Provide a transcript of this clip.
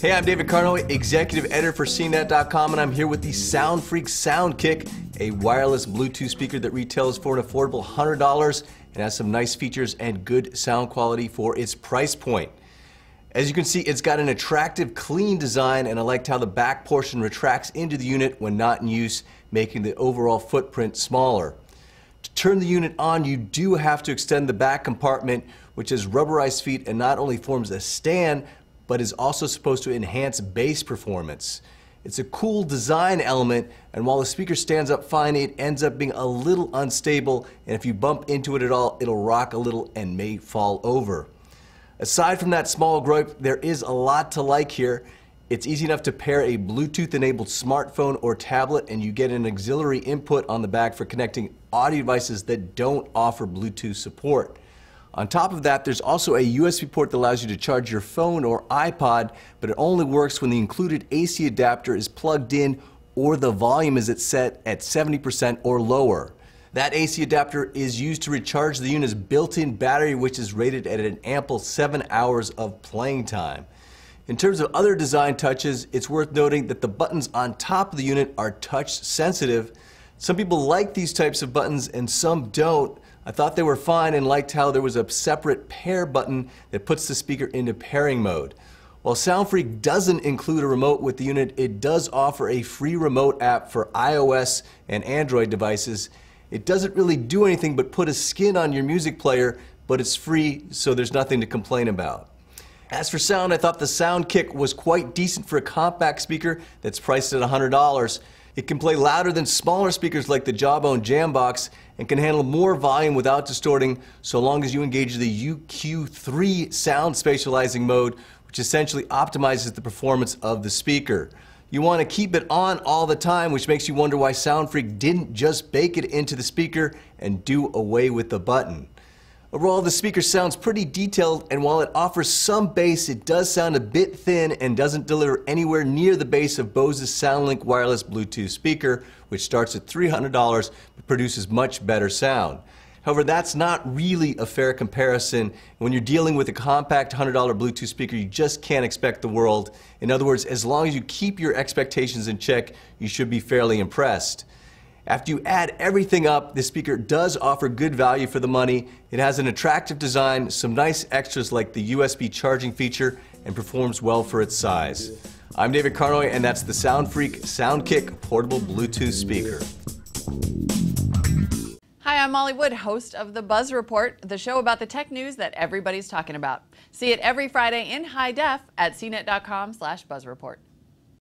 Hey, I'm David Carno, executive editor for CNET.com, and I'm here with the Sound Freak Soundkick, a wireless Bluetooth speaker that retails for an affordable $100 and has some nice features and good sound quality for its price point. As you can see, it's got an attractive, clean design, and I liked how the back portion retracts into the unit when not in use, making the overall footprint smaller. To turn the unit on, you do have to extend the back compartment, which has rubberized feet and not only forms a stand, but is also supposed to enhance bass performance. It's a cool design element, and while the speaker stands up fine, it ends up being a little unstable, and if you bump into it at all, it'll rock a little and may fall over. Aside from that small gripe, there is a lot to like here. It's easy enough to pair a Bluetooth-enabled smartphone or tablet, and you get an auxiliary input on the back for connecting audio devices that don't offer Bluetooth support. On top of that, there's also a USB port that allows you to charge your phone or iPod, but it only works when the included AC adapter is plugged in or the volume is at set at 70% or lower. That AC adapter is used to recharge the unit's built-in battery, which is rated at an ample 7 hours of playing time. In terms of other design touches, it's worth noting that the buttons on top of the unit are touch sensitive. Some people like these types of buttons and some don't, I thought they were fine and liked how there was a separate pair button that puts the speaker into pairing mode. While SoundFreak doesn't include a remote with the unit, it does offer a free remote app for iOS and Android devices. It doesn't really do anything but put a skin on your music player, but it's free, so there's nothing to complain about. As for sound, I thought the Sound Kick was quite decent for a compact speaker that's priced at $100. It can play louder than smaller speakers like the Jawbone Jambox and can handle more volume without distorting so long as you engage the UQ3 sound spatializing mode, which essentially optimizes the performance of the speaker. You want to keep it on all the time, which makes you wonder why Sound Freak didn't just bake it into the speaker and do away with the button. Overall, the speaker sounds pretty detailed, and while it offers some bass, it does sound a bit thin and doesn't deliver anywhere near the bass of Bose's SoundLink wireless Bluetooth speaker, which starts at $300 but produces much better sound. However, that's not really a fair comparison. When you're dealing with a compact $100 Bluetooth speaker, you just can't expect the world. In other words, as long as you keep your expectations in check, you should be fairly impressed. After you add everything up, this speaker does offer good value for the money. It has an attractive design, some nice extras like the USB charging feature, and performs well for its size. I'm David Carnoy, and that's the Sound Freak Soundkick Portable Bluetooth Speaker. Hi, I'm Molly Wood, host of The Buzz Report, the show about the tech news that everybody's talking about. See it every Friday in high def at cnet.com slash buzzreport.